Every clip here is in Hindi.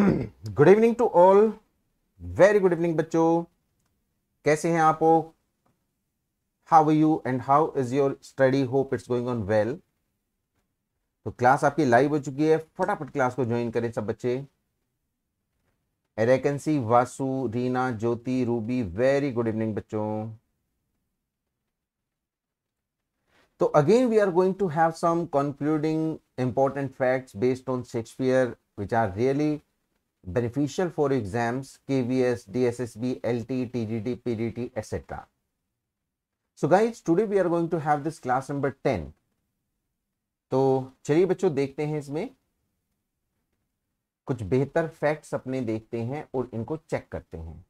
Good evening to all very good evening बच्चों कैसे हैं आप how you and how is your study hope it's going on well तो क्लास आपकी लाइव हो चुकी है फटाफट क्लास को ज्वाइन करें सब बच्चे एरेकेंसी Vasu Reena Jyoti Ruby very good evening बच्चों तो again we are going to have some concluding important facts based on Shakespeare which are really beneficial for exams KVS, DSSB, LT, TGT, PGT, etc. So guys, today we are going to have this class number 10. तो चलिए बच्चों देखते हैं इसमें कुछ बेहतर फैक्ट्स अपने देखते हैं और इनको चेक करते हैं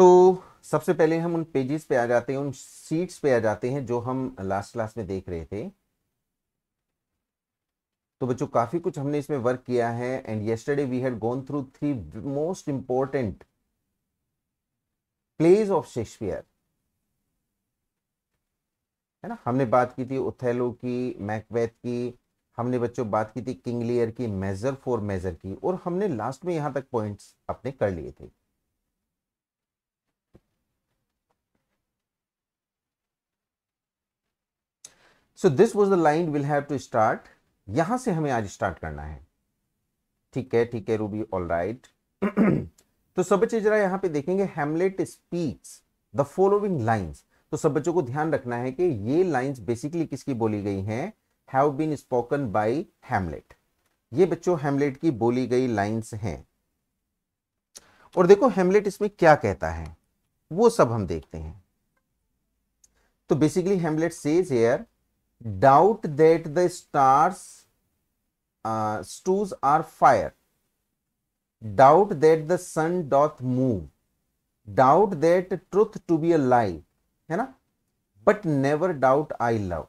तो सबसे पहले हम उन पेजेस पे आ जाते हैं उन सीट्स पे आ जाते हैं जो हम लास्ट क्लास में देख रहे थे तो बच्चों काफी कुछ हमने इसमें वर्क किया है and yesterday we had gone through three most important plays of Shakespeare है ना हमने बात की थी उथेलो की मैकबेथ की हमने बच्चों बात की थी किंग लियर की मेजर फॉर मेजर की और हमने लास्ट में यहां तक पॉइंट्स अपने कर लिए थे so this was the line will have to start यहां से हमें आज स्टार्ट करना है ठीक है ठीक है रूबी ऑल राइट तो सब बच्चे जरा यहां पे देखेंगे Hamlet speaks the following lines तो सब बच्चों को ध्यान रखना है कि ये लाइंस बेसिकली किसकी बोली गई हैं have been spoken by Hamlet ये बच्चों हेमलेट की बोली गई लाइंस हैं और देखो हेमलेट इसमें क्या कहता है वो सब हम देखते हैं तो basically Hamlet says here doubt that the stars uh, stews are fire doubt that the sun doth move doubt that truth to be a lie है ना but never doubt I love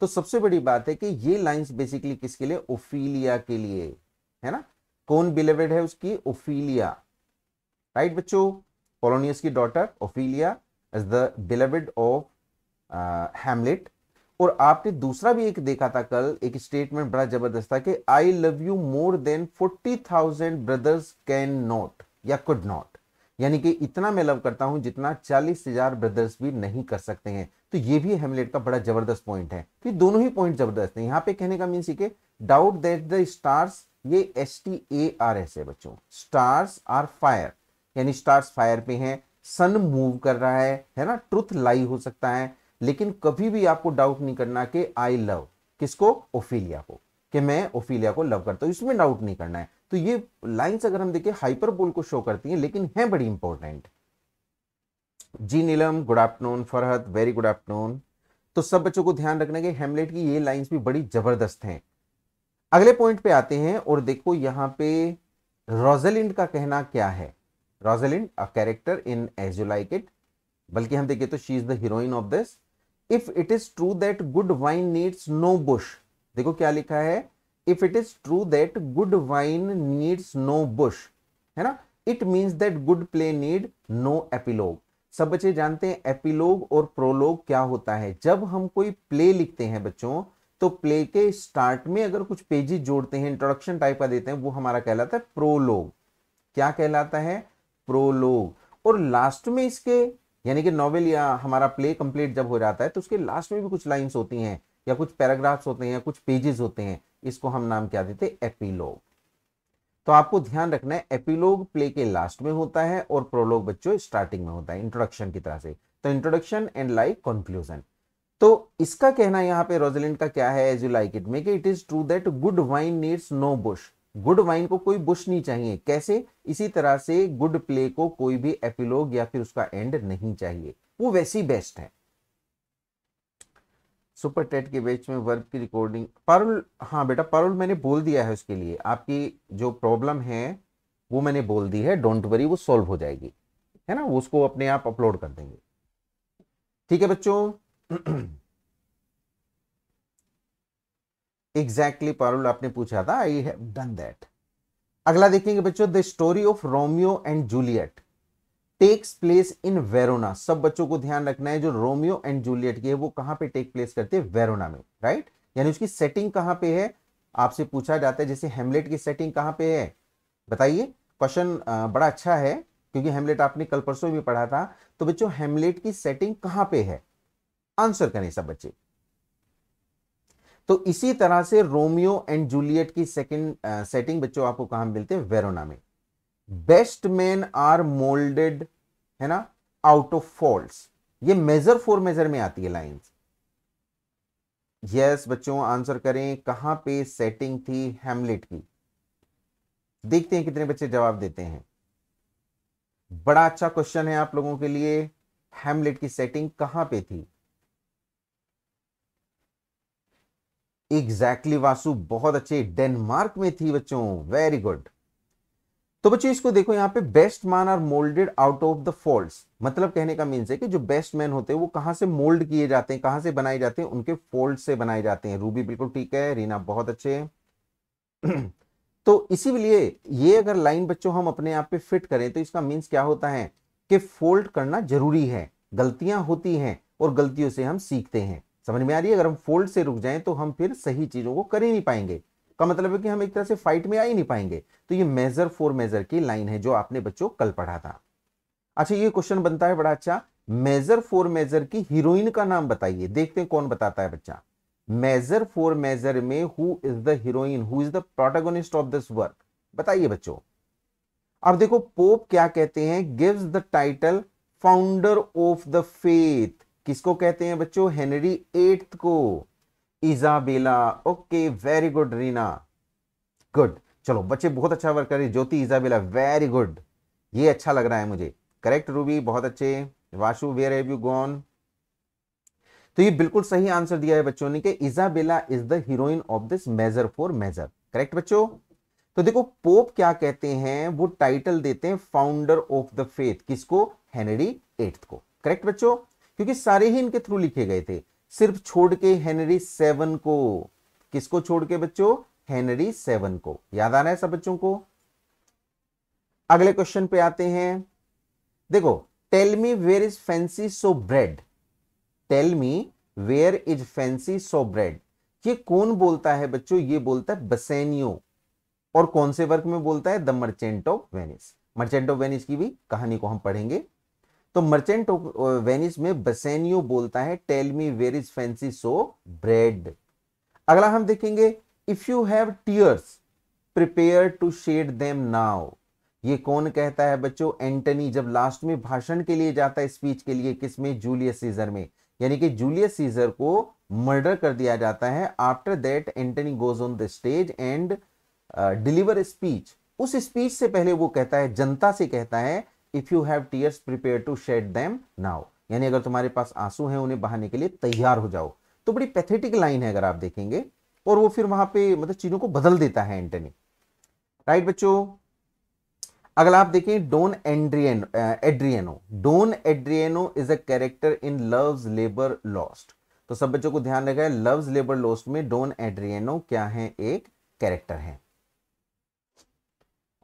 तो सबसे बड़ी बात है कि ये लाइंस बेसिकली किसके लिए ओफीलिया के लिए है ना कौन बिलेवेड है उसकी ओफीलिया राइट बच्चों पोलोनियस की daughter Ophelia as the beloved of Hamlet और आपने दूसरा भी एक देखा था कल एक स्टेटमेंट बड़ा जबरदस्त था कि I love you more than forty thousand brothers can not या कुड नॉट यानी कि इतना मैं लव करता हूं जितना चालीस हजार ब्रदर्स भी नहीं कर सकते हैं तो ये भी हेमलेट का बड़ा जबरदस्त पॉइंट है तो दोनों ही पॉइंट जबरदस्त है यहाँ पे कहने का मीन सीखे डाउट दैट द स्टार्स ये S T A R S है बच्चों स्टार्स आर फायर यानी स्टार्स फायर पे हैं सन मूव कर रहा है है ना ट्रुथ लाई हो सकता है लेकिन कभी भी आपको डाउट नहीं करना कि आई लव किसको ओफिलिया को कि मैं ओफिलिया को लव करता हूं इसमें डाउट नहीं करना है तो ये लाइंस अगर हम देखें हाइपरबोल को शो करती हैं लेकिन है बड़ी इंपॉर्टेंट जी Neelam good afternoon Farhat very good afternoon तो सब बच्चों को ध्यान रखना कि हेमलेट की ये लाइंस भी बड़ी जबरदस्त हैं अगले पॉइंट पे आते हैं और देखो यहां पे रोजेलिंड का कहना क्या है Rosalind a character in As you like It बल्कि हम देखें तो she is the heroine of this if it is true that good wine needs no bush देखो क्या लिखा है if it is true that good wine needs no bush है ना it means that good play need no epilogue सब बच्चे जानते हैं एपिलोग और प्रोलोग क्या होता है जब हम कोई प्ले लिखते हैं बच्चों तो प्ले के स्टार्ट में अगर कुछ पेजेस जोड़ते हैं इंट्रोडक्शन टाइप का देते हैं वो हमारा कहलाता है प्रोलोग क्या कहलाता है प्रोलोग और लास्ट में इसके यानी कि नॉवेल या हमारा प्ले कंप्लीट जब हो जाता है तो उसके लास्ट में भी कुछ लाइंस होती हैं या कुछ पैराग्राफ्स होते हैं या कुछ पेजेस होते हैं इसको हम नाम क्या देते हैं एपीलोग तो आपको ध्यान रखना है एपीलोग प्ले के लास्ट में होता है और प्रोलोग बच्चों स्टार्टिंग में होता है इंट्रोडक्शन की तरह से तो इंट्रोडक्शन एंड लाइक कंक्लूजन तो इसका कहना यहाँ पे रोजलैंड का क्या है As you like It make it is true that good wine needs no bush good wine को कोई बुश नहीं चाहिए कैसे इसी तरह से गुड प्ले को कोई भी एपिलोग या फिर उसका एंड नहीं चाहिए वो वैसी बेस्ट है सुपर टेट के बेच में वर्ब की रिकॉर्डिंग पारुल हाँ बेटा पारुल मैंने बोल दिया है उसके लिए आपकी जो प्रॉब्लम है वो मैंने बोल दी है डोंट वरी वो सॉल्व हो जाएगी है ना उसको अपने आप अपलोड कर देंगे ठीक है बच्चों एग्जैक्टली exactly, पारुल आपने पूछा था आई हैव डन दैट अगला देखेंगे बच्चों the story of Romeo and Juliet takes place in Verona सब बच्चों को ध्यान रखना है जो रोमियो एंड जूलियट की है वो कहां पे टेक प्लेस करते हैं वेरोना में राइट right? यानी उसकी सेटिंग कहां पे है आपसे पूछा जाता है जैसे हेमलेट की सेटिंग कहां पे है बताइए क्वेश्चन बड़ा अच्छा है क्योंकि हेमलेट आपने कल परसों भी पढ़ा था तो बच्चों हेमलेट की सेटिंग कहां पे है आंसर करें सब बच्चे तो इसी तरह से रोमियो एंड जूलियट की सेकंड सेटिंग बच्चों आपको कहा मिलते हैं वेरोना में बेस्ट मैन आर मोल्डेड है ना आउट ऑफ फॉल्ट ये मेजर फोर मेजर में आती है लाइन यस बच्चों आंसर करें कहां पे सेटिंग थी हेमलेट की देखते हैं कितने बच्चे जवाब देते हैं बड़ा अच्छा क्वेश्चन है आप लोगों के लिए हेमलेट की सेटिंग कहां पे थी एग्जैक्टली exactly, वासु बहुत अच्छे डेनमार्क में थी बच्चों वेरी गुड तो बच्चों इसको देखो यहां पे best man are moulded out of the fault मतलब कहने का मीन्स है कि जो बेस्ट मैन होते हैं वो कहां से मोल्ड किए जाते हैं कहां से बनाए जाते हैं उनके फॉल्ट से बनाए जाते हैं रूबी बिल्कुल ठीक है रीना बहुत अच्छे तो इसीलिए ये अगर लाइन बच्चों हम अपने आप पे फिट करें तो इसका मीन्स क्या होता है कि फोल्ड करना जरूरी है गलतियां होती हैं और गलतियों से हम सीखते हैं समझ में आ रही है अगर हम फोल्ड से रुक जाएं तो हम फिर सही चीज़ों को कर ही नहीं पाएंगे का मतलब है कि हम एक तरह से फाइट में आ ही नहीं पाएंगे तो ये मेजर फोर मेजर की लाइन है जो आपने बच्चों कल पढ़ा था अच्छा ये क्वेश्चन बनता है बड़ा अच्छा मेजर फोर मेजर की हीरोइन का नाम बताइए देखते हैं कौन बताता है बच्चा मेजर फोर मेजर में who is the heroine who is the protagonist of this work बताइए बच्चों अब देखो पोप क्या कहते हैं gives the title founder of the faith किसको कहते हैं बच्चों हेनरी एट्थ को Isabella okay very good Reena good चलो बच्चे बहुत अच्छा वर्क कर रहे ज्योति इजाबेला वेरी गुड ये अच्छा लग रहा है मुझे करेक्ट रूबी बहुत अच्छे Vashu where have you gone तो ये बिल्कुल सही आंसर दिया है बच्चों ने कि Isabella is the heroine of this Measure for Measure correct बच्चों तो देखो पोप क्या कहते हैं वो टाइटल देते हैं फाउंडर ऑफ द फेथ किसको हेनरी एट्थ को करेक्ट बच्चों क्योंकि सारे ही इनके थ्रू लिखे गए थे सिर्फ छोड़ के हेनरी सेवन को किसको छोड़ के बच्चों हेनरी सेवन को याद आ रहा है सब बच्चों को अगले क्वेश्चन पे आते हैं देखो tell me where is fancy so bred tell me where is fancy so bred ये कौन बोलता है बच्चों ये बोलता है बसेनियो और कौन से वर्क में बोलता है the Merchant of Venice Merchant of Venice की भी कहानी को हम पढ़ेंगे तो मर्चेंट ऑफ वेनिस में बसेनियो बोलता है tell me where is fancy so bred अगला हम देखेंगे if you have tears prepare to shed them now ये कौन कहता है बच्चों एंटनी जब लास्ट में भाषण के लिए जाता है स्पीच के लिए किस में जूलियस सीजर में यानी कि जूलियस सीजर को मर्डर कर दिया जाता है after that Antony goes on the stage and deliver speech उस स्पीच से पहले वो कहता है जनता से कहता है if you have tears prepare to shed them now यानी अगर तुम्हारे पास आंसू हैं उन्हें बहाने के लिए तैयार हो जाओ तो बड़ी पैथेटिक लाइन है अगर आप देखेंगे और वो फिर वहां पे मतलब चीजों को बदल देता है एंटनी राइट बच्चों अगला आप देखें Don Andrian Adriano Don Adriano is a character in Love's labour Lost तो सब बच्चों को ध्यान रखा है लव्स लेबर लॉस्ट में डोन एड्रियनो क्या है एक कैरेक्टर है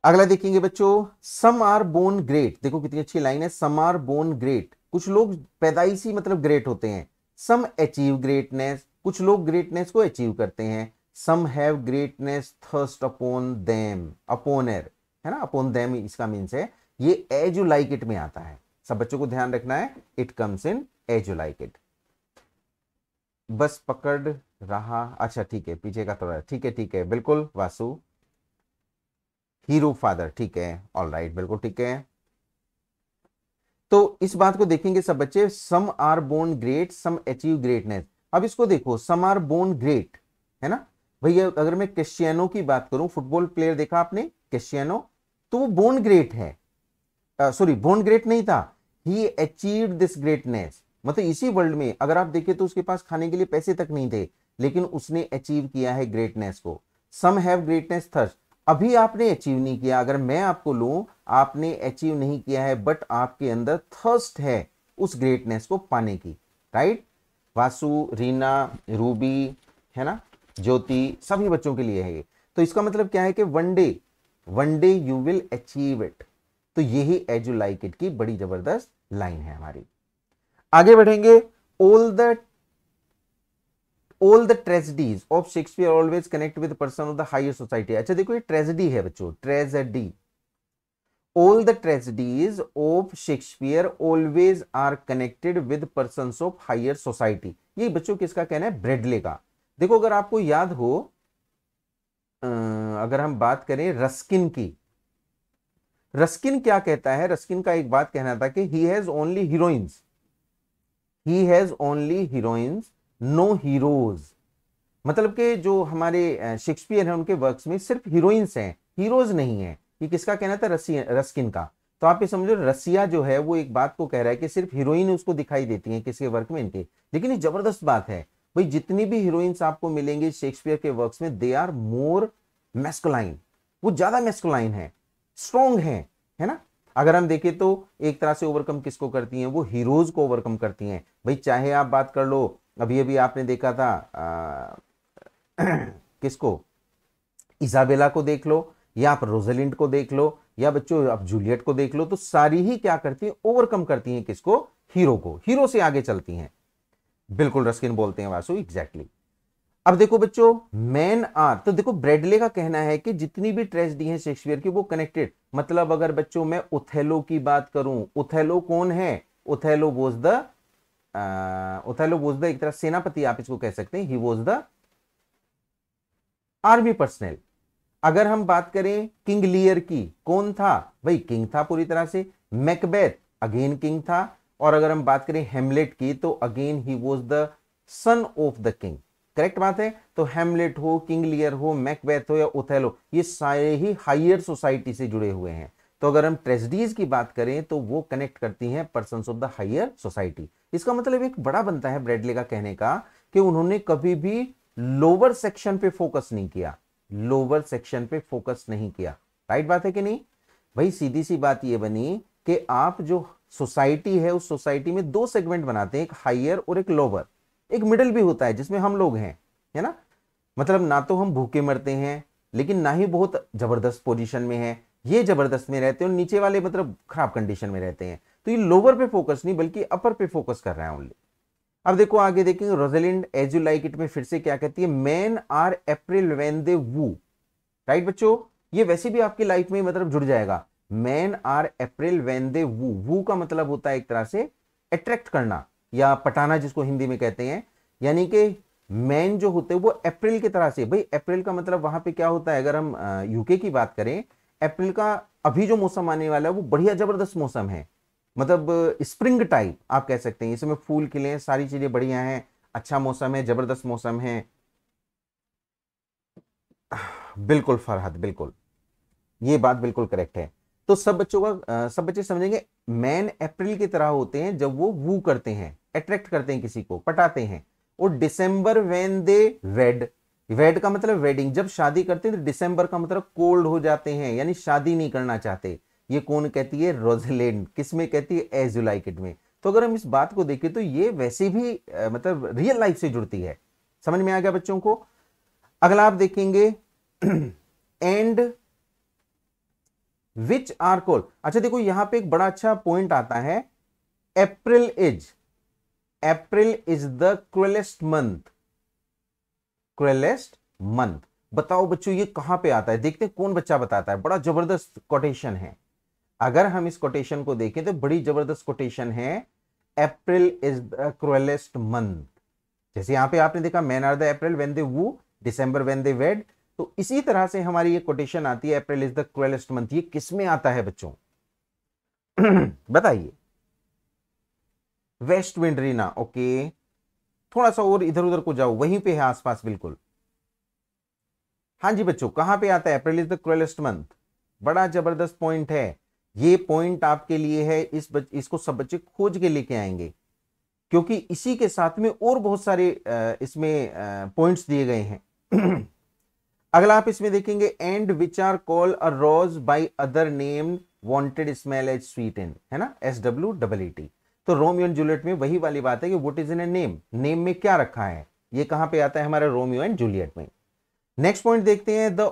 अगला देखेंगे बच्चों सम आर बोन ग्रेट देखो कितनी अच्छी लाइन है सम आर बोन ग्रेट कुछ लोग पैदाइशी मतलब ग्रेट होते हैं सम अचीव ग्रेटनेस कुछ लोग ग्रेटनेस को अचीव करते हैं some have greatness thrust upon them अपोनर है ना अपोन देम इसका मीन्स है ये एज यू लाइक इट में आता है सब बच्चों को ध्यान रखना है it comes in As you like It बस पकड़ रहा अच्छा ठीक है पीछे का थोड़ा ठीक है ठीक है बिल्कुल वासु हीरो फादर ठीक है ऑल राइट right, बिल्कुल ठीक है तो इस बात को देखेंगे सब बच्चे some are born great some achieve greatness अब इसको देखो सम आर बोर्न ग्रेट है ना भैया अगर मैं क्रिस्टियानो की बात करूं फुटबॉल प्लेयर देखा आपने क्रिश्चियनो तो वो बोर्न ग्रेट है सॉरी बोर्न ग्रेट नहीं था ही अचीव दिस ग्रेटनेस मतलब इसी वर्ल्ड में अगर आप देखें तो उसके पास खाने के लिए पैसे तक नहीं थे लेकिन उसने अचीव किया है ग्रेटनेस को सम हैव ग्रेटनेस थर्स्ट अभी आपने अचीव नहीं किया अगर मैं आपको लू आपने अचीव नहीं किया है बट आपके अंदर थर्स्ट है उस ग्रेटनेस को पाने की राइट वासु रीना रूबी है ना ज्योति सभी बच्चों के लिए है ये तो इसका मतलब क्या है कि one day one day you will achieve it तो यही एज यू लाइक इट की बड़ी जबरदस्त लाइन है हमारी आगे बढ़ेंगे all the all the tragedies of Shakespeare always connect with person of the higher society अच्छा देखो ये ट्रेजिडी है बच्चों tragedy all the tragedies of Shakespeare always are connected with person of higher society ये बच्चों किसका कहना है ब्रेडले का देखो अगर आपको याद हो अगर हम बात करें रस्किन की रस्किन क्या कहता है रस्किन का एक बात कहना था कि he has only heroines he has only heroines no heroes मतलब के जो हमारे शेक्सपियर हैं उनके वर्क्स में सिर्फ हीरोइंस हैं हीरोज नहीं है ये किसका कहना था रसिया रस्किन का तो आप ये समझो रसिया जो है वो एक बात को कह रहा है कि सिर्फ हीरोइन उसको दिखाई देती है किसके वर्क में इनके लेकिन ये जबरदस्त बात है भाई जितनी भी हीरोइंस आपको मिलेंगे शेक्सपियर के वर्क्स में दे आर मोर मेस्कोलाइन वो ज्यादा मेस्कोलाइन है स्ट्रॉन्ग है है ना अगर हम देखें तो एक तरह से ओवरकम किसको करती हैं वो हीरोज को ओवरकम करती हैं भाई चाहे आप बात कर लो अभी अभी आपने देखा था आ, किसको इजाबेला को देख लो या आप रोजेलिंड को देख लो या बच्चों आप जूलियट को देख लो तो सारी ही क्या करती है ओवरकम करती हैं किसको हीरो को हीरो से आगे चलती हैं बिल्कुल रस्किन बोलते हैं वासु एग्जैक्टली अब देखो बच्चों मैन आर तो देखो ब्रेडले का कहना है कि जितनी भी ट्रेजिडी है शेक्सपियर की वो कनेक्टेड मतलब अगर बच्चों मैं उथेलो की बात करूं उथेलो कौन है Othello was the Othello was the एक तरह सेनापति आप इसको कह सकते हैं he was the army personnel अगर हम बात करें किंग लियर की कौन था भाई किंग था पूरी तरह से मैकबेथ अगेन किंग था और अगर हम बात करें हेमलेट की तो again he was the son of the king correct बात है तो हेमलेट हो किंग लियर हो मैकबेथ हो या ओथेलो ये सारे ही हायर सोसाइटी से जुड़े हुए हैं तो अगर हम ट्रेजडीज की बात करें तो वो कनेक्ट करती हैं person of the higher society इसका मतलब एक बड़ा बनता है ब्रेडले का कहने का कि उन्होंने कभी भी लोअर सेक्शन पे फोकस नहीं किया लोअर सेक्शन पे फोकस नहीं किया राइट बात है कि नहीं भाई सीधी सी बात यह बनी कि आप जो सोसाइटी है उस सोसाइटी में दो सेगमेंट बनाते हैं एक हाइयर और एक लोअर एक मिडल भी होता है जिसमें हम लोग हैं है ना मतलब ना तो हम भूखे मरते हैं लेकिन ना ही बहुत जबरदस्त पोजीशन में है ये जबरदस्त में रहते हैं और नीचे वाले मतलब खराब कंडीशन में रहते हैं तो ये लोअर पे फोकस नहीं बल्कि अपर पे फोकस कर रहा है ओनली अब देखो आगे देखेंगे Rosalind As you like It में फिर से क्या कहती है man are April when they woo right बच्चो ये वैसे भी आपकी लाइफ में मतलब जुड़ जाएगा man are April when they woo woo का मतलब होता है एक तरह से अट्रैक्ट करना या पटाना जिसको हिंदी में कहते हैं यानी कि मैन जो होते हैं वो अप्रैल की तरह से भाई अप्रैल का मतलब वहां पे क्या होता है अगर हम यूके की बात करें अप्रैल का अभी जो मौसम आने वाला है वो बढ़िया जबरदस्त मौसम है मतलब स्प्रिंग टाइप आप कह सकते हैं इसमें फूल खिले हैं सारी चीज़ें बढ़िया हैं अच्छा मौसम है ज़बरदस्त मौसम है बिल्कुल फरहद बिल्कुल ये बात बिल्कुल करेक्ट है तो सब बच्चों का सब बच्चे समझेंगे मैन अप्रैल की तरह होते हैं जब वो वू करते हैं अट्रैक्ट करते हैं किसी को पटाते हैं और डिसम्बर वेन दे वेड वेड का मतलब वेडिंग जब शादी करते हैं तो डिसंबर का मतलब कोल्ड हो जाते हैं यानी शादी नहीं करना चाहते ये कौन कहती है रोजलैंड किस में कहती है एज में तो अगर हम इस बात को देखें तो ये वैसे भी मतलब रियल लाइफ से जुड़ती है समझ में आ गया बच्चों को अगला आप देखेंगे एंड विच आर कॉल अच्छा देखो यहां पे एक बड़ा अच्छा पॉइंट आता है April is April is the cruellest month cruellest month बताओ बच्चों ये कहां पे आता है देखते कौन बच्चा बताता है बड़ा जबरदस्त कोटेशन है अगर हम इस कोटेशन को देखें तो बड़ी जबरदस्त कोटेशन है April is the cruellest month जैसे यहां पे आपने देखा man are the April when they woo December when they वेड तो इसी तरह से हमारी ये कोटेशन आती है April is the cruellest month ये किस में आता है बच्चों बताइए वेस्ट विंडरीना ओके थोड़ा सा और इधर उधर को जाओ वहीं पे है आसपास बिल्कुल हाँ जी बच्चों कहां पे आता है April is the cruellest month बड़ा जबरदस्त पॉइंट है ये पॉइंट आपके लिए है इस बच, इसको सब बच्चे खोज के लेके आएंगे क्योंकि इसी के साथ में और बहुत सारे इसमें पॉइंट्स दिए गए हैं अगला आप इसमें देखेंगे and which are call a rose by other name wanted smell as sweet in है ना S W double E T तो रोमियो एंड जूलियट में वही वाली बात है कि what is in a name name में क्या रखा है ये कहां पे आता है हमारे रोमियो एंड जूलियट में नेक्स्ट पॉइंट देखते हैं द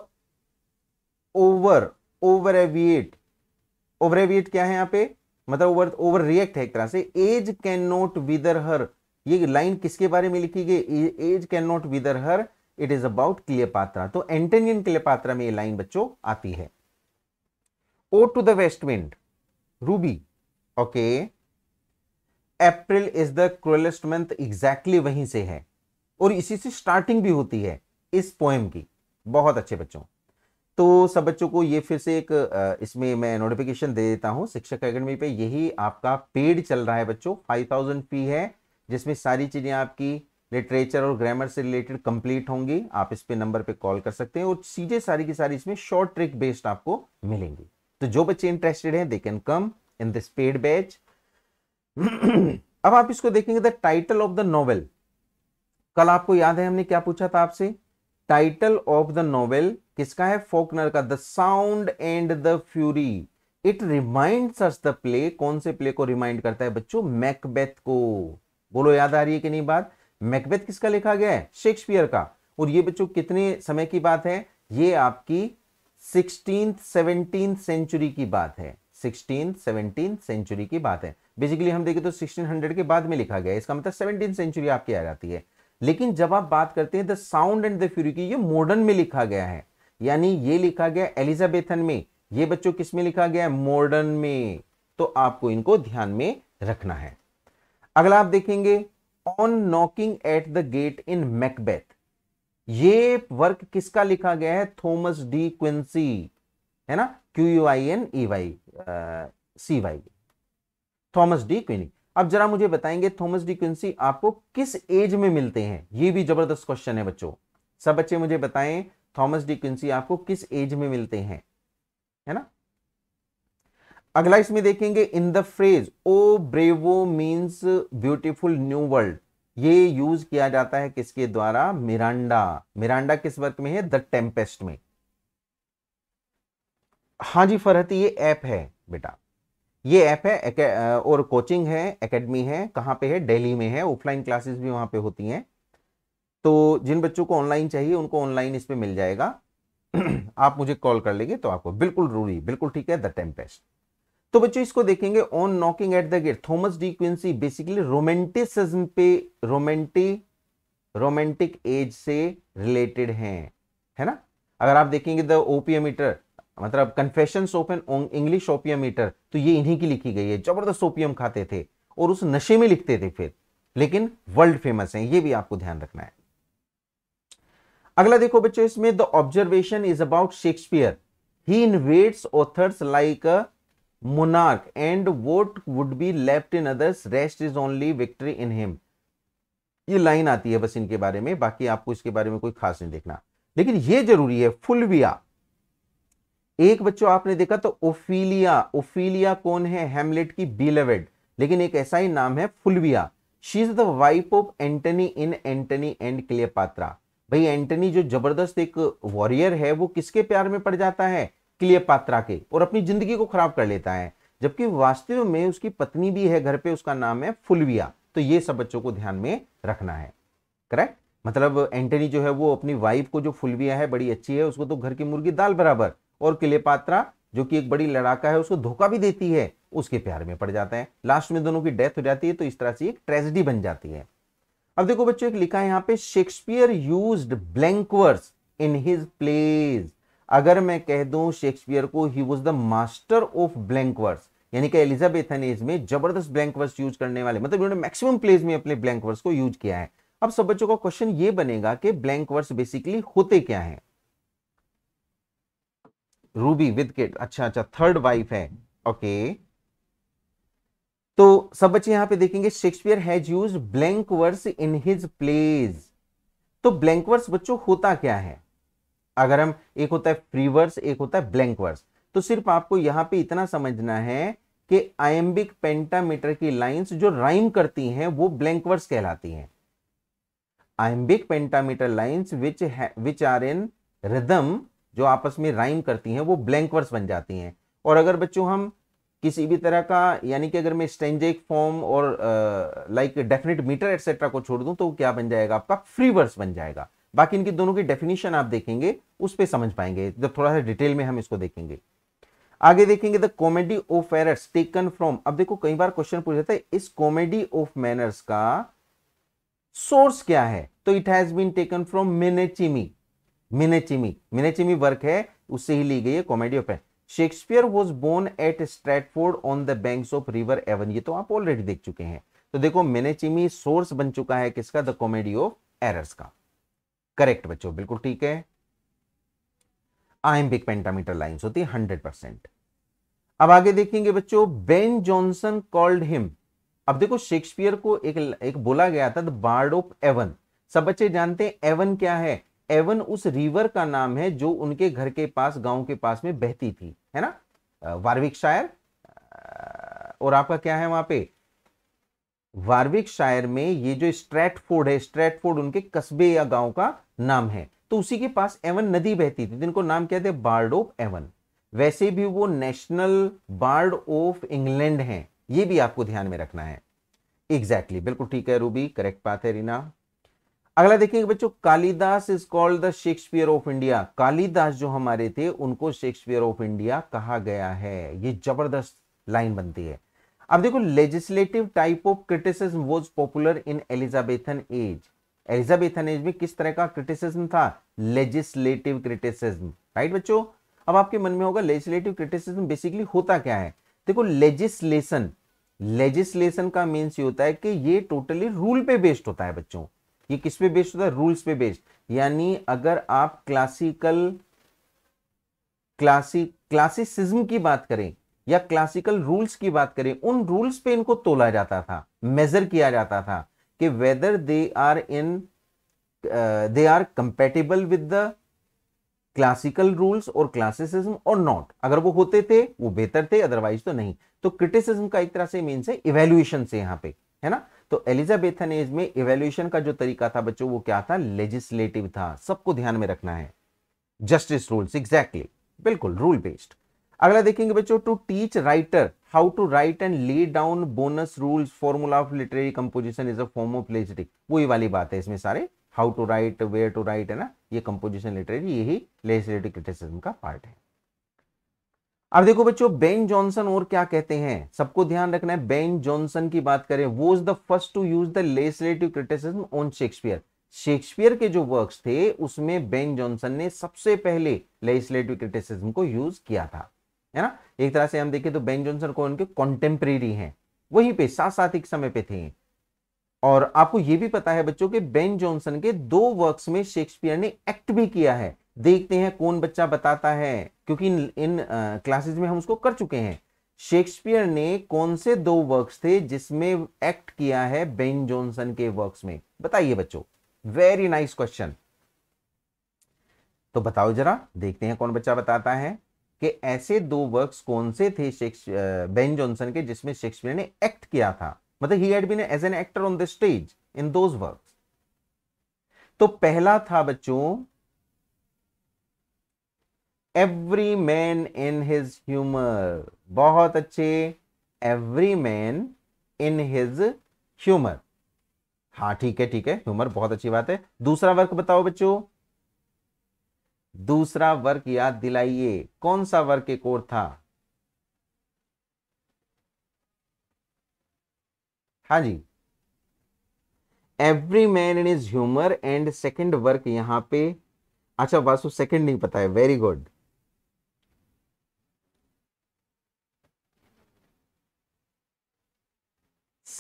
ओवर ओवर एविएट ओवरेविएट क्या है यहाँ पे मतलब ओवर ओवर रिएक्ट है एक तरह से age can not wither her ये लाइन किसके बारे में लिखी गई age can not wither her it is about Cleopatra तो एंटनियन क्लियोपात्रा में ये लाइन बच्चों आती है ode to the West Wind Ruby okay April is the cruellest month exactly वहीं से है और इसी से स्टार्टिंग भी होती है इस पोएम की बहुत अच्छे बच्चों तो सब बच्चों को ये फिर से एक इसमें मैं नोटिफिकेशन दे देता हूँ शिक्षक अकेडमी पे यही आपका पेड चल रहा है बच्चों फाइव थाउजेंड फी है जिसमें सारी चीज़ें आपकी लिटरेचर और ग्रामर से रिलेटेड कंप्लीट होंगी आप इस पे नंबर पे कॉल कर सकते हैं और सीधे सारी की सारी इसमें शॉर्ट ट्रिक बेस्ड आपको मिलेंगी तो जो बच्चे इंटरेस्टेड हैं they can come in this paid batch अब आप इसको देखेंगे the title of the novel कल आपको याद है हमने क्या पूछा था आपसे टाइटल ऑफ द नॉवेल किसका है फोकनर का the sound and the fury it remind us the play कौन से प्ले को रिमाइंड करता है बच्चों मैकबेथ को बोलो याद आ रही है कि नहीं बात मैकबेथ किसका लिखा गया है शेक्सपियर का और ये बच्चों कितने समय की बात है ये आपकी सिक्सटीन सेवनटीन सेंचुरी की बात है सिक्सटीन सेवनटीन सेंचुरी की बात है बेसिकली हम देखें तो 1600 के बाद में लिखा गया इसका मतलब सेवनटीन सेंचुरी आपकी आ जाती है लेकिन जब आप बात करते हैं the sound and the fury की ये मॉडर्न में लिखा गया है यानी ये लिखा गया एलिजाबेथन में ये बच्चों किस में लिखा गया है मॉडर्न में तो आपको इनको ध्यान में रखना है अगला आप देखेंगे on knocking at the gate in Macbeth ये वर्क किसका लिखा गया है थॉमस डी क्विंसी है ना Q U I N E Y C Y Thomas De Quincey अब जरा मुझे बताएंगे थॉमस डी क्विंसी आपको किस एज में मिलते हैं ये भी जबरदस्त क्वेश्चन है बच्चों सब बच्चे मुझे बताएं थॉमस डी क्विंसी आपको किस एज में मिलते हैं है ना अगला इसमें देखेंगे in the phrase O bravo means beautiful new world ये यूज किया जाता है किसके द्वारा मिरांडा मिरांडा किस वर्क में है द टेम्पेस्ट में हाँ जी फरहत ये ऐप है बेटा ये ऐप है और कोचिंग है एकेडमी है कहां पे है दिल्ली में है ऑफलाइन क्लासेस भी वहां पे होती हैं तो जिन बच्चों को ऑनलाइन चाहिए उनको ऑनलाइन इस पर मिल जाएगा आप मुझे कॉल कर लेंगे तो आपको बिल्कुल जरूरी बिल्कुल ठीक है द टेम्पेस्ट तो बच्चों इसको देखेंगे on knocking at the gate Thomas De Quincey basically romanticism पे रोमेंटी रोमेंटिक एज से रिलेटेड हैं है ना अगर आप देखेंगे द ओपियमीटर मतलब confession of an English opium eater तो ये इन्हीं की लिखी गई है जबरदस्त ओपियम खाते थे और उस नशे में लिखते थे फिर लेकिन वर्ल्ड फेमस है ये भी आपको ध्यान रखना है अगला देखो बच्चों इसमें the observation is about Shakespeare he invents authors like a and what would be left in others rest is only victory in him ये लाइन आती है बस इनके बारे में बाकी आपको इसके बारे में कोई खास नहीं देखना लेकिन ये जरूरी है फुलविया एक बच्चों आपने देखा तो ओफीलिया ओफीलिया कौन है हेमलेट की बीलेवेड लेकिन एक ऐसा ही नाम है Fulvia she is the wife of Antony in Antony and Cleopatra भाई एंटनी जो जबरदस्त एक वॉरियर है वो किसके प्यार में पड़ जाता है पात्रा के और अपनी जिंदगी को खराब कर लेता है जबकि वास्तव में उसकी पत्नी भी है घर पे उसका नाम है फुलविया तो ये सब बच्चों को ध्यान में रखना है करेक्ट मतलब एंटनी जो है वो अपनी वाइफ को जो फुलविया है बड़ी अच्छी है उसको तो घर की मुर्गी दाल बराबर और किले पात्रा जो कि एक बड़ी लड़ाका है उसको धोखा भी देती है उसके प्यार में पड़ जाता है लास्ट में दोनों की डेथ हो जाती है तो इस तरह से एक ट्रेजिडी बन जाती है अब देखो बच्चों एक लिखा है यहां पे Shakespeare used blank verse in his plays अगर मैं कह दूं शेक्सपियर को he was the master of blank verse यानी कि एलिजाबेथ एज में जबरदस्त ब्लैंक वर्स यूज करने वाले मतलब इन्होंने मैक्सिमम प्लेज में अपने ब्लैंक वर्स को यूज किया है अब सब बच्चों का क्वेश्चन ये बनेगा कि ब्लैंक वर्स बेसिकली होते क्या है रूबी विद किट अच्छा अच्छा थर्ड वाइफ है ओके okay. तो सब बच्चे यहां पे देखेंगे Shakespeare has use blank verse in his plays तो ब्लैंक वर्स बच्चों होता क्या है अगर हम एक होता है फ्री वर्स एक होता है ब्लैंक वर्स तो सिर्फ आपको यहां पे इतना समझना है कि आयम्बिक पेंटामीटर की लाइंस जो राइम करती हैं वो ब्लैंक वर्स कहलाती हैं iambic pentameter lines which which are in rhythm जो आपस में राइम करती हैं वो ब्लैंक वर्स बन जाती हैं और अगर बच्चों हम किसी भी तरह का यानी कि अगर मैं स्टेंजेक फॉर्म और लाइक डेफिनेट मीटर एटसेट्रा को छोड़ दूं तो क्या बन जाएगा आपका फ्री वर्स बन जाएगा बाकी इनकी दोनों की डेफिनेशन आप देखेंगे उस पर समझ पाएंगे जब थोड़ा सा डिटेल में हम इसको देखेंगे आगे देखेंगे the comedy of errors taken from अब देखो कई बार क्वेश्चन पूछ जाता है इस कॉमेडी ऑफ मैनर्स का सोर्स क्या है तो it has been taken from Menaechmi Menaechmi Menaechmi work है उससे ही ली गई है comedy of Shakespeare was born at Stratford on the bank of river Avon ये तो आप ऑलरेडी देख चुके हैं तो देखो मेनेचिमी सोर्स बन चुका है किसका द कॉमेडी ऑफ एरर्स का करेक्ट बच्चों बिल्कुल ठीक है आई आइम्बिक पेंटामीटर लाइंस होती है हंड्रेड परसेंट अब आगे देखेंगे बच्चों बेन जॉनसन कॉल्ड हिम अब देखो शेक्सपियर को एक एक बोला गया था द बार्ड ऑफ एवन सब बच्चे जानते हैं एवन क्या है एवन उस रिवर का नाम है जो उनके घर के पास गांव के पास में बहती थी है ना वार्विक शायर और आपका क्या है वहां पे वार्विक शायर में ये जो स्ट्रेटफोर्ड है स्ट्रेटफोर्ड उनके कस्बे या गांव का नाम है तो उसी के पास एवन नदी बहती थी जिनको नाम क्या थे बार्ड ऑफ एवन वैसे भी वो नेशनल बार्ड ऑफ इंग्लैंड हैं ये भी आपको ध्यान में रखना है एग्जैक्टली exactly, बिल्कुल ठीक है रूबी करेक्ट बात है रीना अगला देखेंगे बच्चों Kalidas is called the Shakespeare of India Kalidas जो हमारे थे उनको शेक्सपियर ऑफ इंडिया कहा गया है ये जबरदस्त लाइन बनती है अब देखो legislative type of criticism was popular in Elizabethan age Elizabethan age में किस तरह का क्रिटिसिज्म था लेजिस्लेटिव क्रिटिसिज्म राइट बच्चों अब आपके मन में होगा लेजिस्लेटिव क्रिटिसिज्म बेसिकली होता क्या है देखो लेजिस्लेशन लेजिस्लेशन का मीन्स ये होता है कि ये टोटली रूल पे बेस्ड होता है बच्चों ये किस पे बेस्ड होता है रूल्स पे बेस्ड यानी अगर आप क्लासिकल क्लासिक क्लासिसिज्म की बात करें या क्लासिकल रूल्स की बात करें उन रूल्स पे इनको तोला जाता था मेजर किया जाता था कि whether they are in they are compatible with the classical rules और क्लासिसिज्म और नॉट अगर वो होते थे वो बेहतर थे अदरवाइज तो नहीं तो क्रिटिसिज्म का एक तरह से मीन से इवेल्युएशन से यहां पे है ना तो एलिजाबेथन एज में इवेल्यूशन का जो तरीका था बच्चों वो क्या था लेजिस्लेटिव था सबको ध्यान में रखना है जस्टिस रूल्स एग्जैक्टली बिल्कुल रूल बेस्ड अगला देखेंगे बच्चों to teach writer how to write and lay down bonus rules formula of literary composition is a form of legislative वही वाली बात है इसमें सारे how to write where to write है ना ये कंपोजिशन लिटरेरी यही लेजिस्लेटिव क्रिटिसिज्म का पार्ट है अब देखो बच्चों बेन जॉनसन और क्या कहते हैं सबको ध्यान रखना है बेन जॉनसन की बात करें वो is the first to use the legislative criticism on Shakespeare Shakespeare के जो वर्क्स थे उसमें बेन जॉनसन ने सबसे पहले लेजिस्लेटिव क्रिटिसिज्म को यूज किया था है ना एक तरह से हम देखें तो बेन जॉनसन को उनके कॉन्टेम्प्रेरी हैं वहीं पे साथ साथ एक समय पे थे और आपको यह भी पता है बच्चों के बेन जॉनसन के दो वर्क्स में शेक्सपियर ने एक्ट भी किया है देखते हैं कौन बच्चा बताता है क्योंकि इन, इन क्लासेस में हम उसको कर चुके हैं शेक्सपियर ने कौन से दो वर्क्स थे जिसमें एक्ट किया है बेन जॉनसन के वर्क्स में बताइए बच्चों वेरी नाइस क्वेश्चन तो बताओ जरा देखते हैं कौन बच्चा बताता है कि ऐसे दो वर्क्स कौन से थे बेन जॉनसन के जिसमें शेक्सपियर ने एक्ट किया था मतलब he had been as an actor on the stage in those works तो पहला था बच्चों every man in his humour बहुत अच्छे every man in his humour हाँ ठीक है ठीक है ह्यूमर बहुत अच्छी बात है दूसरा वर्क बताओ बच्चों दूसरा वर्क याद दिलाइए कौन सा वर्क एक और था हाँ जी every man in his humour and second work यहां पे अच्छा वासु सेकेंड नहीं पता है वेरी गुड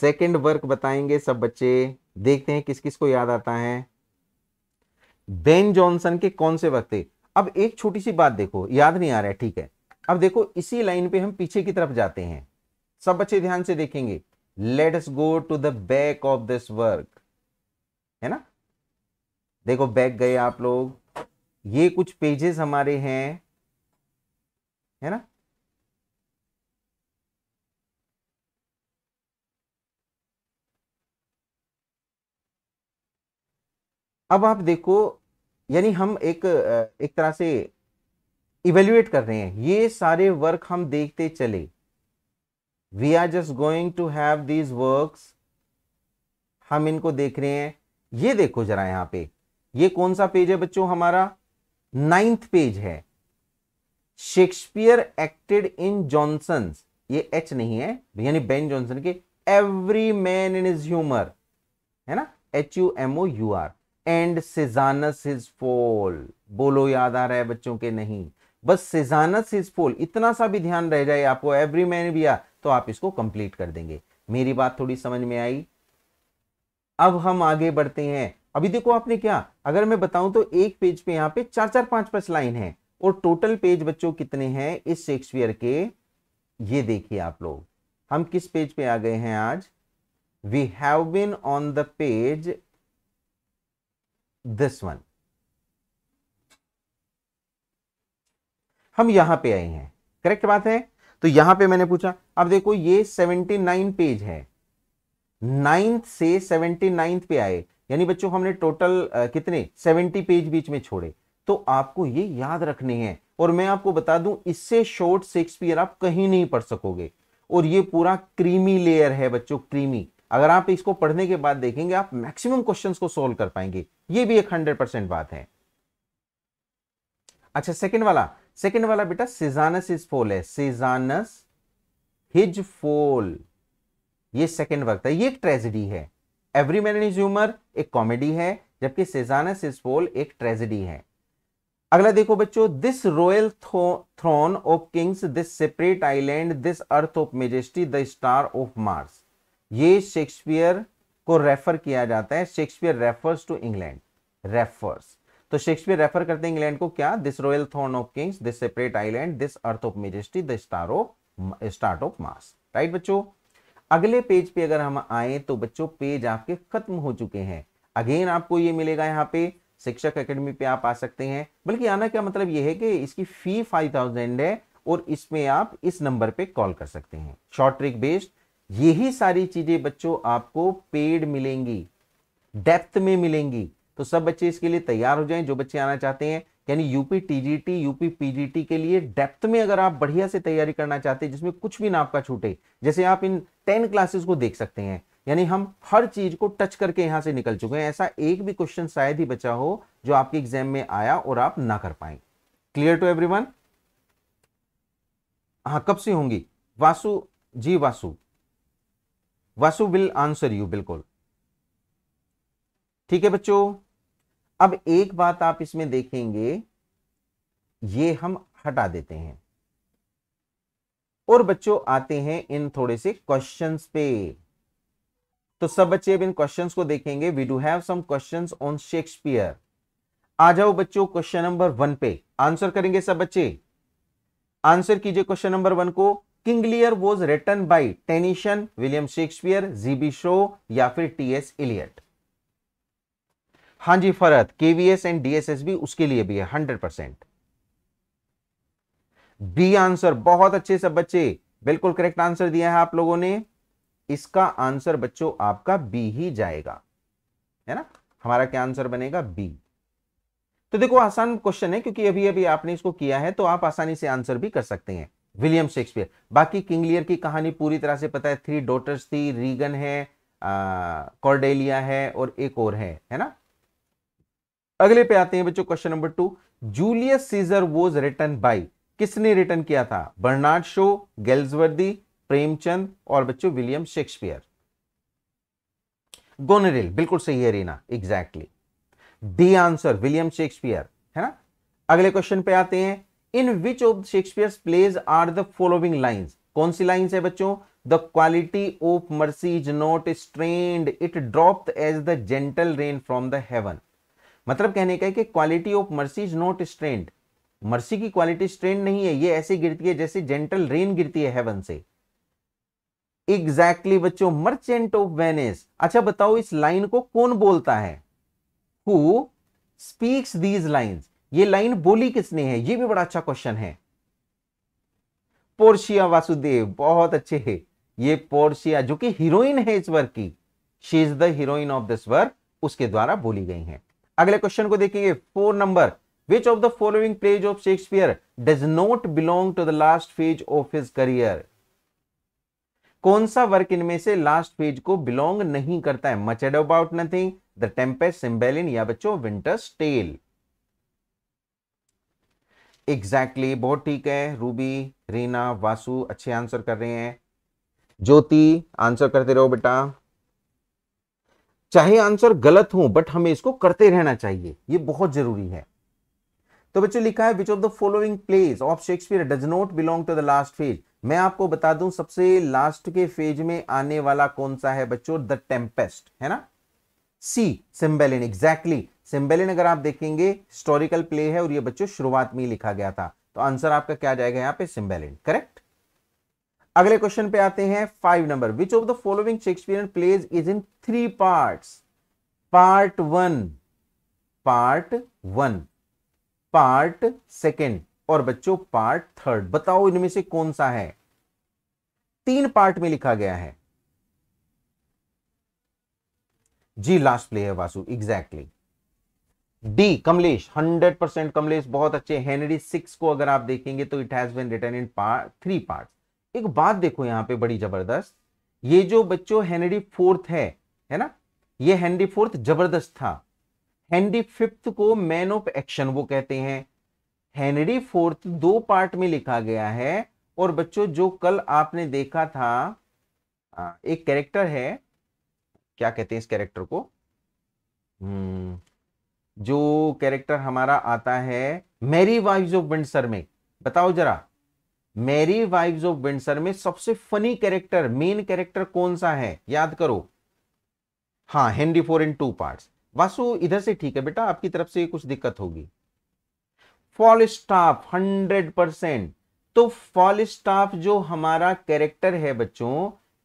सेकंड वर्क बताएंगे सब बच्चे देखते हैं किस किस को याद आता है बेन जॉनसन के कौन से वक्त अब एक छोटी सी बात देखो याद नहीं आ रहा है ठीक है अब देखो इसी लाइन पे हम पीछे की तरफ जाते हैं सब बच्चे ध्यान से देखेंगे let go to the back of this work है ना देखो बैक गए आप लोग ये कुछ पेजेस हमारे हैं है ना अब आप देखो यानी हम एक एक तरह से इवेल्युएट कर रहे हैं ये सारे वर्क हम देखते चले we are just going to have these work हम इनको देख रहे हैं ये देखो जरा यहां पे ये कौन सा पेज है बच्चों हमारा नाइन्थ पेज है शेक्सपियर एक्टेड इन जॉनसन ये एच नहीं है यानी बेन जॉनसन के every man in his humour है ना H U M O U R and Sejanus his fall बोलो याद आ रहा है बच्चों के नहीं बस सेजानस इज फोल इतना सा भी ध्यान रह जाए आपको एवरी मैन भी आ तो आप इसको कंप्लीट कर देंगे मेरी बात थोड़ी समझ में आई अब हम आगे बढ़ते हैं अभी देखो आपने क्या अगर मैं बताऊं तो एक पेज पे यहां पे चार चार पांच पांच लाइन है और टोटल पेज बच्चों कितने हैं इस शेक्सपियर के ये देखिए आप लोग हम किस पेज पे आ गए हैं आज we have been on the page this one हम यहां पे आए हैं करेक्ट बात है तो यहां पे मैंने पूछा अब देखो ये सेवेंटी नाइन पेज है नाइन्थ से सेवेंटी नाइन्थ पे आए यानी बच्चों हमने टोटल कितने सेवेंटी पेज बीच में छोड़े तो आपको ये याद रखने हैं और मैं आपको बता दूं इससे शॉर्ट शेक्सपियर आप कहीं नहीं पढ़ सकोगे और ये पूरा क्रीमी लेयर है बच्चों क्रीमी अगर आप इसको पढ़ने के बाद देखेंगे आप मैक्सिमम क्वेश्चंस को सोल्व कर पाएंगे ये भी एक हंड्रेड परसेंट बात है अच्छा सेकंड वाला सेकंड वाला बेटा सिजानस इज फोल है सिजानस हिज फोल ये सेकंड वक्त है ये एक ट्रेजिडी है एवरी मैन इज ह्यूमर एक कॉमेडी है जबकि सिजानस इज फोल एक ट्रेजिडी है अगला देखो बच्चों this royal throne of kings this separate island this earth of majesty the star of Mars ये शेक्सपियर को रेफर किया जाता है Shakespeare refers to England refers तो शेक्सपियर रेफर करते हैं इंग्लैंड को क्या this royal throne of kings this separate island this earth of majesty the star of start of Mars right बच्चों अगले पेज पे अगर हम आए तो बच्चों पेज आपके खत्म हो चुके हैं अगेन आपको ये मिलेगा यहाँ पे शिक्षक एकेडमी पे आप आ सकते हैं बल्कि आना क्या मतलब ये है कि इसकी फी फाइव थाउजेंड है और इसमें आप इस नंबर पे कॉल कर सकते हैं शॉर्ट ट्रिक बेस्ड यही सारी चीजें बच्चों आपको पेड मिलेंगी डेप्थ में मिलेंगी तो सब बच्चे इसके लिए तैयार हो जाएं जो बच्चे आना चाहते हैं यानी यूपी टीजीटी यूपी पीजीटी के लिए डेप्थ में अगर आप बढ़िया से तैयारी करना चाहते हैं जिसमें कुछ भी ना आपका छूटे जैसे आप इन टेन क्लासेस को देख सकते हैं यानी हम हर चीज को टच करके यहां से निकल चुके हैं ऐसा एक भी क्वेश्चन शायद ही बचा हो जो आपके एग्जाम में आया और आप ना कर पाए क्लियर टू एवरी हां कब से होंगी Vasu ji Vasu Vasu will answer you बिल्कुल ठीक है बच्चों अब एक बात आप इसमें देखेंगे ये हम हटा देते हैं और बच्चों आते हैं इन थोड़े से क्वेश्चंस पे तो सब बच्चे अब इन क्वेश्चंस को देखेंगे we do have some questions on Shakespeare आ जाओ बच्चों क्वेश्चन नंबर वन पे आंसर करेंगे सब बच्चे आंसर कीजिए क्वेश्चन नंबर वन को King Lear was written by Tennyson William Shakespeare GB Shaw या फिर टी एस इलियट हां जी फरत केवीएस एंड डीएसएस भी उसके लिए भी है हंड्रेड परसेंट बी आंसर बहुत अच्छे सब बच्चे बिल्कुल करेक्ट आंसर दिया है आप लोगों ने इसका आंसर बच्चों आपका बी ही जाएगा है ना हमारा क्या आंसर बनेगा बी तो देखो आसान क्वेश्चन है क्योंकि अभी अभी आपने इसको किया है तो आप आसानी से आंसर भी कर सकते हैं विलियम शेक्सपियर बाकी किंग लियर की कहानी पूरी तरह से पता है थ्री डॉटर्स थी रीगन है कॉर्डेलिया है और एक और है है ना अगले पे आते हैं बच्चों question number two Julius Caesar was written by किसने रिटर्न किया था बर्नार्ड शो गेल्सवर्दी प्रेमचंद और बच्चों विलियम शेक्सपियर गोनरिल बिल्कुल सही है Reena exactly the answer William Shakespeare है ना अगले क्वेश्चन पे आते हैं in which of Shakespeare plays are the following lines कौन सी लाइन्स है बच्चों the quality of mercy is not strained it drop as the gentle rain from the heaven मतलब कहने का है कि quality of mercy is not strained मर्सी की क्वालिटी स्ट्रेंड नहीं है ये ऐसे गिरती है जैसे जेंटल रेन गिरती है हेवन से एग्जैक्टली exactly बच्चों मर्चेंट ऑफ वेनेस अच्छा बताओ इस लाइन को कौन बोलता है हु स्पीक्स दीज लाइन्स ये लाइन बोली किसने है ये भी बड़ा अच्छा क्वेश्चन है पोर्शिया वासुदेव बहुत अच्छे है ये पोर्शिया जो कि हीरोइन है इस वर्क की she is the heroine of this work उसके द्वारा बोली गई है अगले क्वेश्चन को देखेंगे four number which of the following plays of Shakespeare does not belong to the last phase of his career कौन सा वर्क इनमें से लास्ट फेज को बिलोंग नहीं करता है much ado about nothing the tempest Cymbeline या बच्चों विंटर्स टेल एग्जैक्टली exactly, बहुत ठीक है रूबी रीना वासु अच्छे आंसर कर रहे हैं ज्योति आंसर करते रहो बेटा चाहे आंसर गलत हो बट हमें इसको करते रहना चाहिए ये बहुत जरूरी है तो बच्चों लिखा है which of the following plays of Shakespeare does not belong to the last phase मैं आपको बता दूं सबसे लास्ट के फेज में आने वाला कौन सा है बच्चों द टेम्पेस्ट है ना सी सिंबेलिन एग्जैक्टली सिंबेलिन अगर आप देखेंगे हिस्टोरिकल प्ले है और ये बच्चों शुरुआत में ही लिखा गया था तो आंसर आपका क्या जाएगा यहां पे सिंबेलिन करेक्ट अगले क्वेश्चन पे आते हैं five number which of the following Shakespeare plays is in three part part one part one part second और बच्चों पार्ट थर्ड बताओ इनमें से कौन सा है तीन पार्ट में लिखा गया है जी लास्ट प्ले है Vasu exactly D Kamlesh 100 percent Kamlesh बहुत अच्छे हेनरी सिक्स को अगर आप देखेंगे तो it has been written in part three part एक बात देखो यहां पे बड़ी जबरदस्त ये जो बच्चों हेनरी फोर्थ है है ना ये हेनरी फोर्थ जबरदस्त था हेनरी फिफ्थ को मैन ऑफ एक्शन वो कहते हैं हेनरी फोर्थ दो पार्ट में लिखा गया है और बच्चों जो कल आपने देखा था एक कैरेक्टर है क्या कहते हैं इस कैरेक्टर को हम्म, जो कैरेक्टर हमारा आता है मैरी वाइव्स ऑफ विंडसर में बताओ जरा मैरी वाइव्स ऑफ विंडसर में सबसे फनी कैरेक्टर मेन कैरेक्टर कौन सा है याद करो हाँ Henry four in two part Vasu इधर से ठीक है बेटा आपकी तरफ से कुछ दिक्कत होगी फॉल स्टाफ हंड्रेड परसेंट तो फॉल स्टाफ जो हमारा कैरेक्टर है बच्चों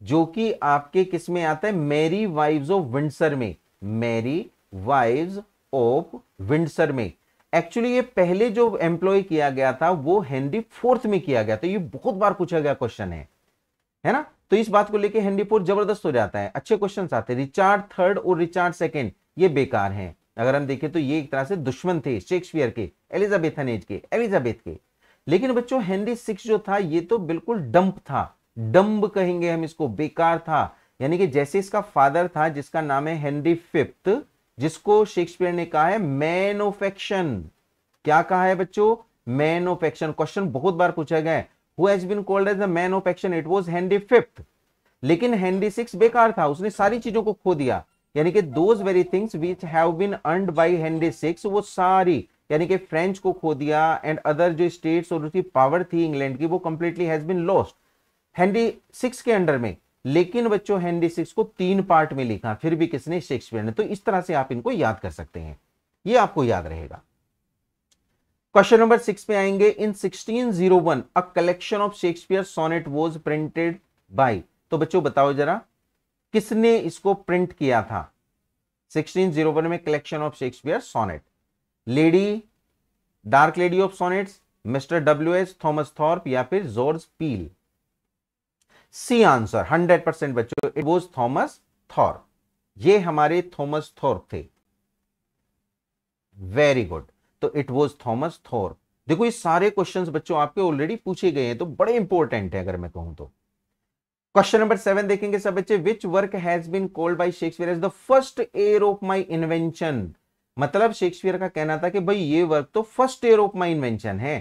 जो कि आपके किस में आता है मैरी वाइव्स ऑफ विंडसर में मैरी वाइव्स ऑफ विंडसर में एक्चुअली ये पहले जो एम्प्लॉय किया गया था वो हेनरी फोर्थ में किया गया था ये बहुत बार पूछा गया क्वेश्चन है है ना तो इस बात को लेके हेनरी फोर्थ जबरदस्त हो जाता है अच्छे क्वेश्चन आते हैं रिचार्ड थर्ड और रिचार्ड सेकेंड ये बेकार है अगर हम देखें तो ये एक तरह से दुश्मन थे शेक्सपियर के एलिजाबेथन एज के एलिजाबेथ के लेकिन बच्चों हेनरी सिक्स जो था ये तो बिल्कुल डंप था डम्ब कहेंगे हम इसको बेकार था यानी कि जैसे इसका फादर था जिसका नाम है हेनरी फिफ्थ जिसको शेक्सपियर ने कहा है मैन ऑफ एक्शन क्या कहा है बच्चों मैन ऑफ एक्शन क्वेश्चन बहुत बार पूछा गया who has been called as the man of action it was Henry fifth लेकिन हेनरी सिक्स बेकार था उसने सारी चीजों को खो दिया यानी कि those very things which have been earned by Henry six वो सारी यानी कि फ्रेंच को खो दिया एंड अदर जो स्टेट्स और उसकी पावर थी इंग्लैंड की वो completely has been lost Henry six के अंडर में लेकिन बच्चों हेनरी सिक्स को तीन पार्ट में लिखा फिर भी किसने शेक्सपियर ने तो इस तरह से आप इनको याद कर सकते हैं ये आपको याद रहेगा क्वेश्चन नंबर सिक्स पे आएंगे in 1601 a collection of Shakespeare sonnet was printed by तो बच्चों बताओ जरा किसने इसको प्रिंट किया था 1601 में collection of Shakespeare sonnet lady dark lady of sonnets mister W H Thomas Thorpe या फिर George Peele C answer 100 percent बच्चों इट वॉज थॉमस थॉर ये हमारे थॉमस थॉर थे वेरी गुड तो इट वॉज थॉमस थॉर देखो ये सारे क्वेश्चन बच्चों आपके ऑलरेडी पूछे गए हैं तो बड़े इंपॉर्टेंट है अगर मैं कहूं तो क्वेश्चन नंबर सेवन देखेंगे सब बच्चे which work has been called by Shakespeare is the first heir of my invention मतलब शेक्सपियर का कहना था कि भाई ये वर्क तो first heir of my invention है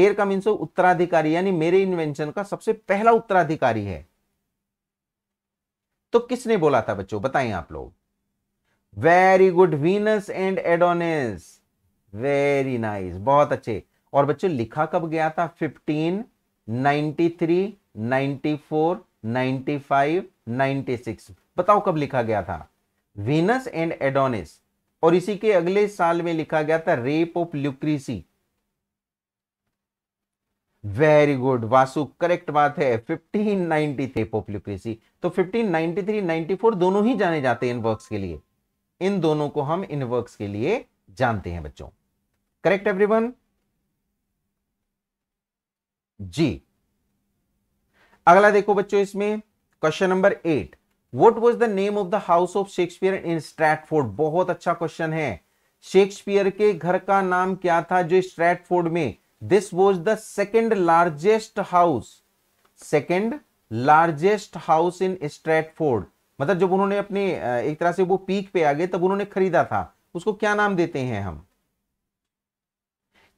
एयर का मीन्स उत्तराधिकारी यानी मेरे इन्वेंशन का सबसे पहला उत्तराधिकारी है तो किसने बोला था बच्चों बताएं आप लोग very good Venus and Adonis very nice बहुत अच्छे और बच्चों लिखा कब गया था 15, 93, 94, 95, 96 बताओ कब लिखा गया था वीनस एंड एडोनिस और इसी के अगले साल में लिखा गया था rape of Lucrece very good Vasu correct बात है 1590 थे पोप्लिक्रेसी तो 1593 94 दोनों ही जाने जाते हैं वर्क्स के लिए इन दोनों को हम वर्क्स के लिए जानते हैं बच्चों करेक्ट एवरीवन जी अगला देखो बच्चों इसमें question number eight what was the name of the house of Shakespeare in Stratford बहुत अच्छा क्वेश्चन है शेक्सपियर के घर का नाम क्या था जो स्ट्रैटफोर्ड में this was the second largest house second largest house in Stratford मतलब जब उन्होंने अपने एक तरह से वो पीक पे आ गए तब उन्होंने खरीदा था उसको क्या नाम देते हैं हम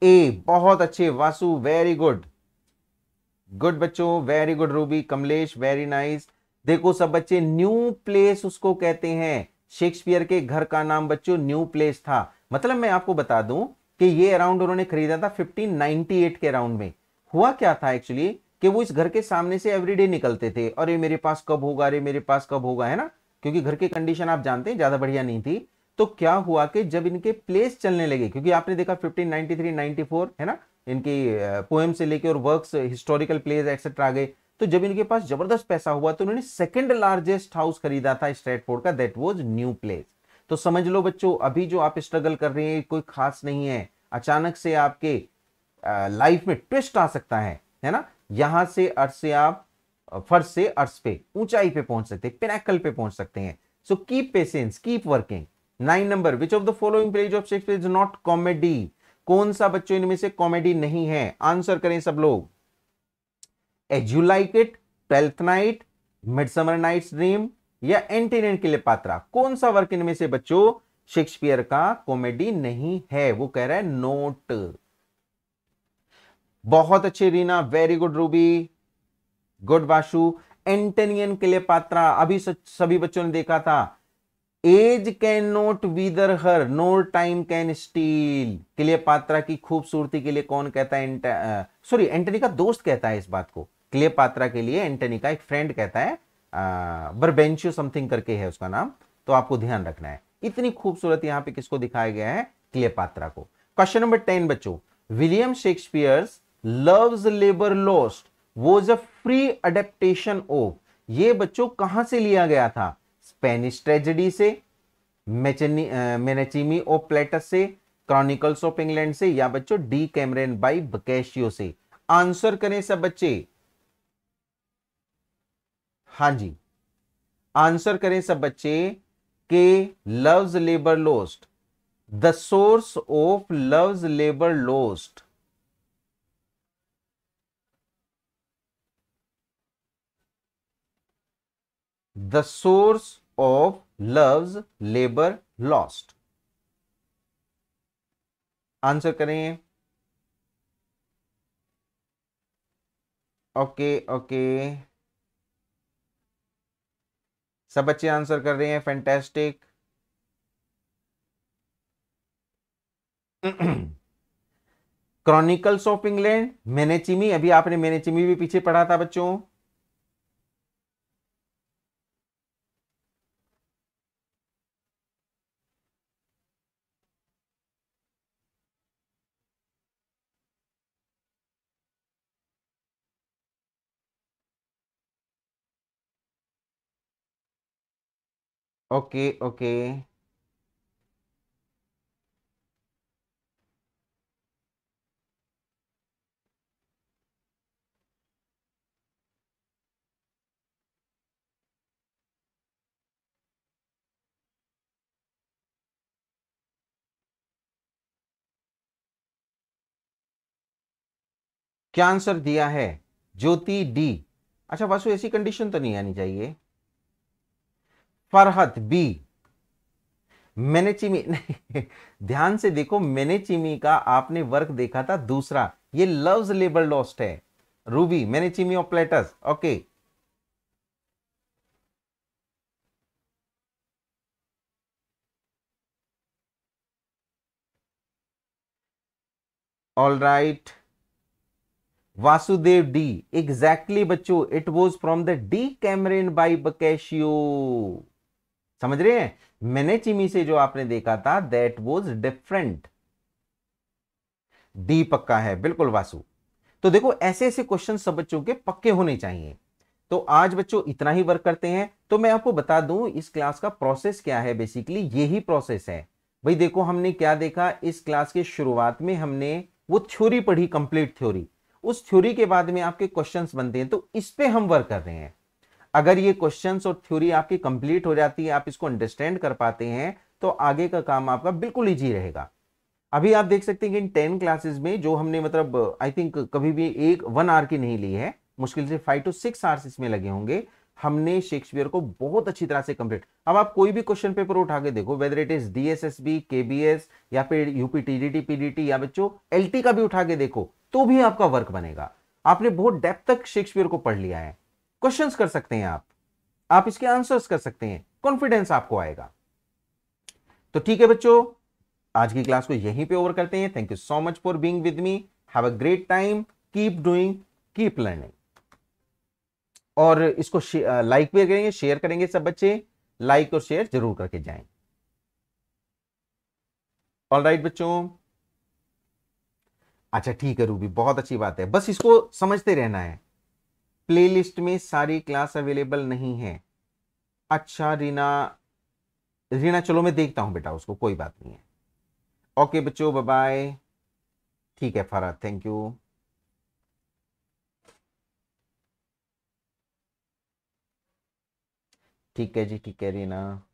ए बहुत अच्छे वासु वेरी गुड गुड बच्चों very good Ruby Kamlesh very nice देखो सब बच्चे न्यू प्लेस उसको कहते हैं शेक्सपियर के घर का नाम बच्चों न्यू प्लेस था मतलब मैं आपको बता दूं कि ये अराउंड उन्होंने खरीदा था 1598 के अराउंड में हुआ क्या था एक्चुअली कि वो इस घर के सामने से एवरीडे निकलते थे ये मेरे पास कब होगा अरे मेरे पास कब होगा है ना क्योंकि घर की कंडीशन आप जानते हैं ज़्यादा बढ़िया नहीं थी तो क्या हुआ कि जब इनके प्लेस चलने लगे क्योंकि आपने देखा 1593 94 है ना इनकी पोएम से लेके और वर्क्स हिस्टोरिकल प्लेस एक्सेट्रा आ गए तो जब इनके पास जबरदस्त पैसा हुआ तो उन्होंने सेकेंड लार्जेस्ट हाउस खरीदा था स्ट्रेटफोर्ड का दैट वॉज न्यू प्लेस तो समझ लो बच्चों अभी जो आप स्ट्रगल कर रहे हैं कोई खास नहीं है अचानक से आपके लाइफ में ट्विस्ट आ सकता है है ना यहां से अर्थ से आप फर्श से अर्थ पे ऊंचाई पे पहुंच सकते हैं पिनाकल पे पहुंच सकते हैं so keep patience keep working nine number which of the following plays of Shakespeare is not comedy कौन सा बच्चों इनमें से कॉमेडी नहीं है आंसर करें सब लोग as you like it twelfth night midsummer night dream या एंटीनेंट के लिए पात्रा कौन सा वर्क इनमें से बच्चों शेक्सपियर का कॉमेडी नहीं है वो कह रहा है नोट बहुत अच्छे Reena very good Ruby good Bashu एंटनियन के लिए पात्रा अभी सभी बच्चों ने देखा था age can not wither her no time can steal के लिए पात्रा की खूबसूरती के लिए कौन कहता है सॉरी एंटनी का दोस्त कहता है इस बात को क्लियर पात्रा के लिए एंटनी का एक फ्रेंड कहता है बर्बेंचू समथिंग करके है उसका नाम तो आपको ध्यान रखना है इतनी खूबसूरत यहां पे किसको दिखाया गया है क्लियपात्रा को क्वेश्चन नंबर टेन बच्चों William Shakespeare's love's labour lost was a free adaptation of ये बच्चों कहां से लिया गया था स्पेनिश ट्रेजेडी से मेनेचिमी ऑफ प्लेटस से क्रॉनिकल्स ऑफ इंग्लैंड से या बच्चों डी कैमरेन बाई बकेशियो से आंसर करें सब बच्चे हाँ जी आंसर करें सब बच्चे के love's labour lost the source of love's labour lost the source of love's labour lost answer करें ओके ओके सब बच्चे आंसर कर रहे हैं fantastic chronicles of England Menaechmi अभी आपने मैनेचिमी भी पीछे पढ़ा था बच्चों ओके ओके क्या आंसर दिया है ज्योति डी अच्छा वासु ऐसी कंडीशन तो नहीं आनी चाहिए फरहत बी मैंने चिमी नहीं ध्यान से देखो मैंने चिमी का आपने वर्क देखा था दूसरा ये लव्स लेबर लॉस्ट है Ruby Menaechmi of Plautus okay all right Vasudev D exactly बच्चों it was from the Decameron by Boccaccio समझ रहे हैं चिमी से जो आपने देखा था दैट वॉज डिफरेंट डी पक्का है बिल्कुल वासु तो देखो ऐसे ऐसे क्वेश्चन सब बच्चों के पक्के होने चाहिए तो आज बच्चों इतना ही वर्क करते हैं तो मैं आपको बता दूं इस क्लास का प्रोसेस क्या है बेसिकली यही प्रोसेस है भाई देखो हमने क्या देखा इस क्लास के शुरुआत में हमने वो थ्योरी पढ़ी कंप्लीट थ्योरी उस थ्योरी के बाद में आपके क्वेश्चंस बनते हैं तो इस पे हम वर्क कर रहे हैं अगर ये क्वेश्चंस और थ्योरी आपकी कंप्लीट हो जाती है आप इसको अंडरस्टैंड कर पाते हैं तो आगे का काम आपका बिल्कुल ईजी रहेगा अभी आप देख सकते हैं कि इन टेन क्लासेस में जो हमने मतलब आई थिंक कभी भी एक वन आवर की नहीं ली है मुश्किल से फाइव टू सिक्स आवर्स इसमें लगे होंगे हमने शेक्सपियर को बहुत अच्छी तरह से कंप्लीट अब आप कोई भी क्वेश्चन पेपर उठा के देखो whether it is DSSB KBS या फिर यूपी टीडीटी पीडीटी या बच्चों एलटी का भी उठा के देखो तो भी आपका वर्क बनेगा आपने बहुत डेप्थ तक शेक्सपियर को पढ़ लिया है क्वेश्चंस कर सकते हैं आप आप इसके आंसर्स कर सकते हैं कॉन्फिडेंस आपको आएगा तो ठीक है बच्चों आज की क्लास को यहीं पे ओवर करते हैं thank you so much for being with me have a great time keep doing keep learning और इसको लाइक भी करेंगे शेयर करेंगे सब बच्चे लाइक और शेयर जरूर करके जाए ऑल राइट बच्चों अच्छा ठीक है रूबी बहुत अच्छी बात है बस इसको समझते रहना है प्लेलिस्ट में सारी क्लास अवेलेबल नहीं है अच्छा रीना रीना चलो मैं देखता हूँ बेटा उसको कोई बात नहीं है ओके बच्चों बाय ठीक है फरहत थैंक यू ठीक है जी ठीक है रीना